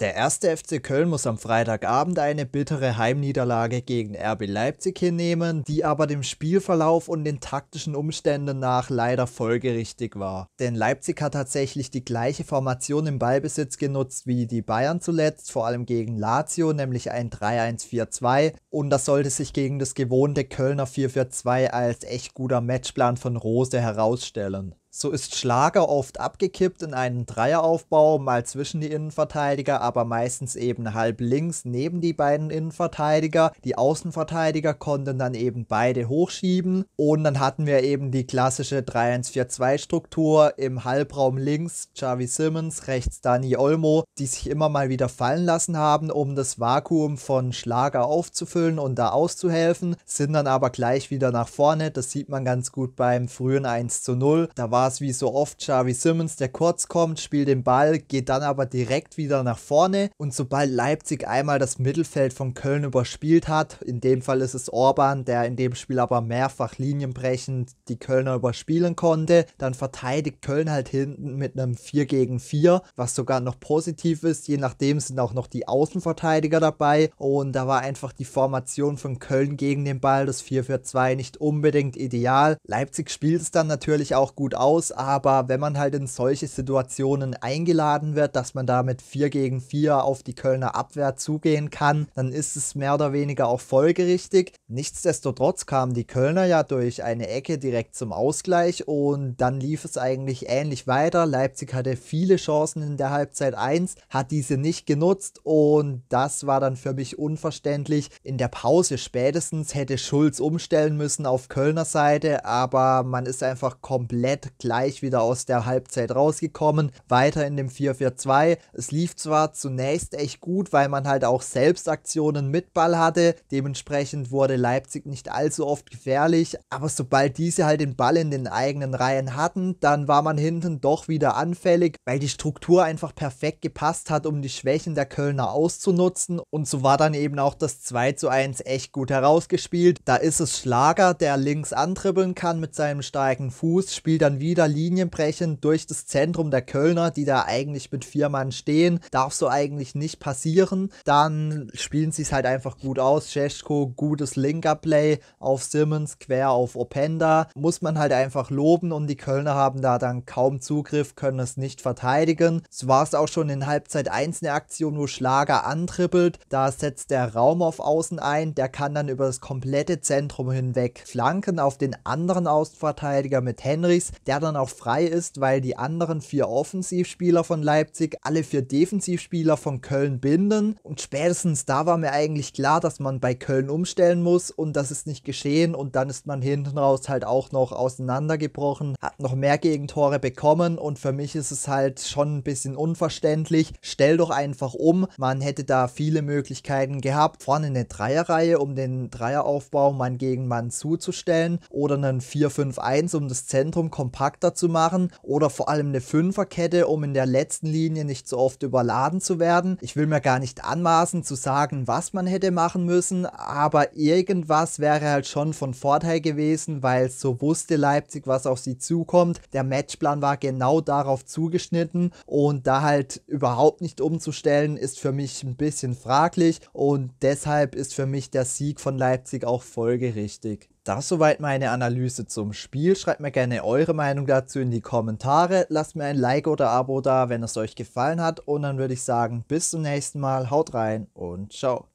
Der erste FC Köln muss am Freitagabend eine bittere Heimniederlage gegen RB Leipzig hinnehmen, die aber dem Spielverlauf und den taktischen Umständen nach leider folgerichtig war. Denn Leipzig hat tatsächlich die gleiche Formation im Ballbesitz genutzt wie die Bayern zuletzt, vor allem gegen Lazio, nämlich ein 3-1-4-2 und das sollte sich gegen das gewohnte Kölner 4-4-2 als echt guter Matchplan von Rose herausstellen. So ist Schlager oft abgekippt in einen Dreieraufbau, mal zwischen die Innenverteidiger, aber meistens eben halb links neben die beiden Innenverteidiger. Die Außenverteidiger konnten dann eben beide hochschieben. Und dann hatten wir eben die klassische 3-1-4-2-Struktur im Halbraum links Xavi Simmons, rechts Dani Olmo, die sich immer mal wieder fallen lassen haben, um das Vakuum von Schlager aufzufüllen und da auszuhelfen, sind dann aber gleich wieder nach vorne. Das sieht man ganz gut beim frühen 1 zu 0. Da war war es wie so oft Xavi Simmons, der kurz kommt, spielt den Ball, geht dann aber direkt wieder nach vorne und sobald Leipzig einmal das Mittelfeld von Köln überspielt hat, in dem Fall ist es Orban, der in dem Spiel aber mehrfach linienbrechend die Kölner überspielen konnte, dann verteidigt Köln halt hinten mit einem 4 gegen 4, was sogar noch positiv ist, je nachdem sind auch noch die Außenverteidiger dabei und da war einfach die Formation von Köln gegen den Ball, das 4 für 2 nicht unbedingt ideal. Leipzig spielt es dann natürlich auch gut aus, aus, aber wenn man halt in solche Situationen eingeladen wird, dass man da mit 4 gegen 4 auf die Kölner Abwehr zugehen kann, dann ist es mehr oder weniger auch folgerichtig. Nichtsdestotrotz kamen die Kölner ja durch eine Ecke direkt zum Ausgleich und dann lief es eigentlich ähnlich weiter. Leipzig hatte viele Chancen in der Halbzeit 1, hat diese nicht genutzt und das war dann für mich unverständlich. In der Pause spätestens hätte Schulz umstellen müssen auf Kölner Seite, aber man ist einfach komplett gleich wieder aus der Halbzeit rausgekommen, weiter in dem 4-4-2. Es lief zwar zunächst echt gut, weil man halt auch selbst Aktionen mit Ball hatte, dementsprechend wurde Leipzig nicht allzu oft gefährlich, aber sobald diese halt den Ball in den eigenen Reihen hatten, dann war man hinten doch wieder anfällig, weil die Struktur einfach perfekt gepasst hat, um die Schwächen der Kölner auszunutzen und so war dann eben auch das 2 zu 1 echt gut herausgespielt. Da ist es Schlager, der links antribbeln kann mit seinem starken Fuß, spielt dann wieder wieder linienbrechend durch das Zentrum der Kölner, die da eigentlich mit vier Mann stehen. Darf so eigentlich nicht passieren. Dann spielen sie es halt einfach gut aus. Cesko, gutes Linker-Play auf Simmons, quer auf Openda. Muss man halt einfach loben und die Kölner haben da dann kaum Zugriff, können es nicht verteidigen. Es war es auch schon in Halbzeit 1 eine Aktion, wo Schlager antrippelt. Da setzt der Raum auf Außen ein. Der kann dann über das komplette Zentrum hinweg flanken auf den anderen Außenverteidiger mit Henrys, der dann auch frei ist, weil die anderen vier Offensivspieler von Leipzig alle vier Defensivspieler von Köln binden. Und spätestens da war mir eigentlich klar, dass man bei Köln umstellen muss und das ist nicht geschehen. Und dann ist man hinten raus halt auch noch auseinandergebrochen, hat noch mehr Gegentore bekommen und für mich ist es halt schon ein bisschen unverständlich. Stell doch einfach um. Man hätte da viele Möglichkeiten gehabt. Vorne eine Dreierreihe, um den Dreieraufbau Mann gegen Mann zuzustellen oder einen 4-5-1, um das Zentrum kompakt kompakter zu machen oder vor allem eine Fünferkette, um in der letzten Linie nicht so oft überladen zu werden. Ich will mir gar nicht anmaßen zu sagen, was man hätte machen müssen, aber irgendwas wäre halt schon von Vorteil gewesen, weil so wusste Leipzig, was auf sie zukommt. Der Matchplan war genau darauf zugeschnitten und da halt überhaupt nicht umzustellen, ist für mich ein bisschen fraglich und deshalb ist für mich der Sieg von Leipzig auch folgerichtig. Das soweit meine Analyse zum Spiel. Schreibt mir gerne eure Meinung dazu in die Kommentare. Lasst mir ein Like oder Abo da, wenn es euch gefallen hat. Und dann würde ich sagen, bis zum nächsten Mal. Haut rein und ciao.